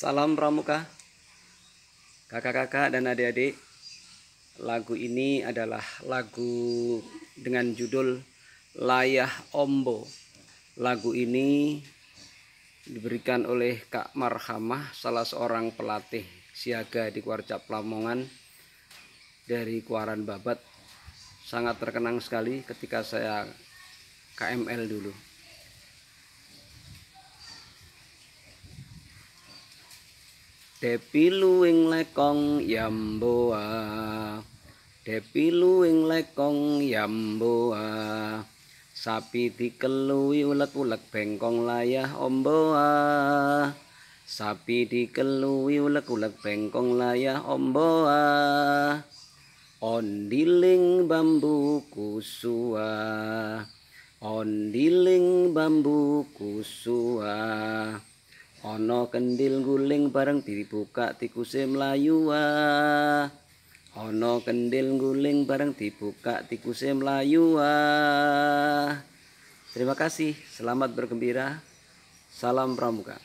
Salam Pramuka Kakak-kakak dan adik-adik Lagu ini adalah lagu dengan judul Layah Ombo Lagu ini diberikan oleh Kak Marhamah Salah seorang pelatih siaga di Kuarcap Lamongan Dari Kuaran Babat Sangat terkenang sekali ketika saya KML dulu Depi luing lekong yamboa Depi luing lekong yamboa Sapi dikelui ulek-ulek bengkong layah omboa Sapi dikelui ulek-ulek bengkong layah omboa Ondiling bambu kusua Ondiling bambu kusua Ana kendil guling bareng dibuka tikuse mlayu wah. Ana kendil guling bareng dibuka tikusnya Melayu wah. Terima kasih, selamat bergembira. Salam pramuka.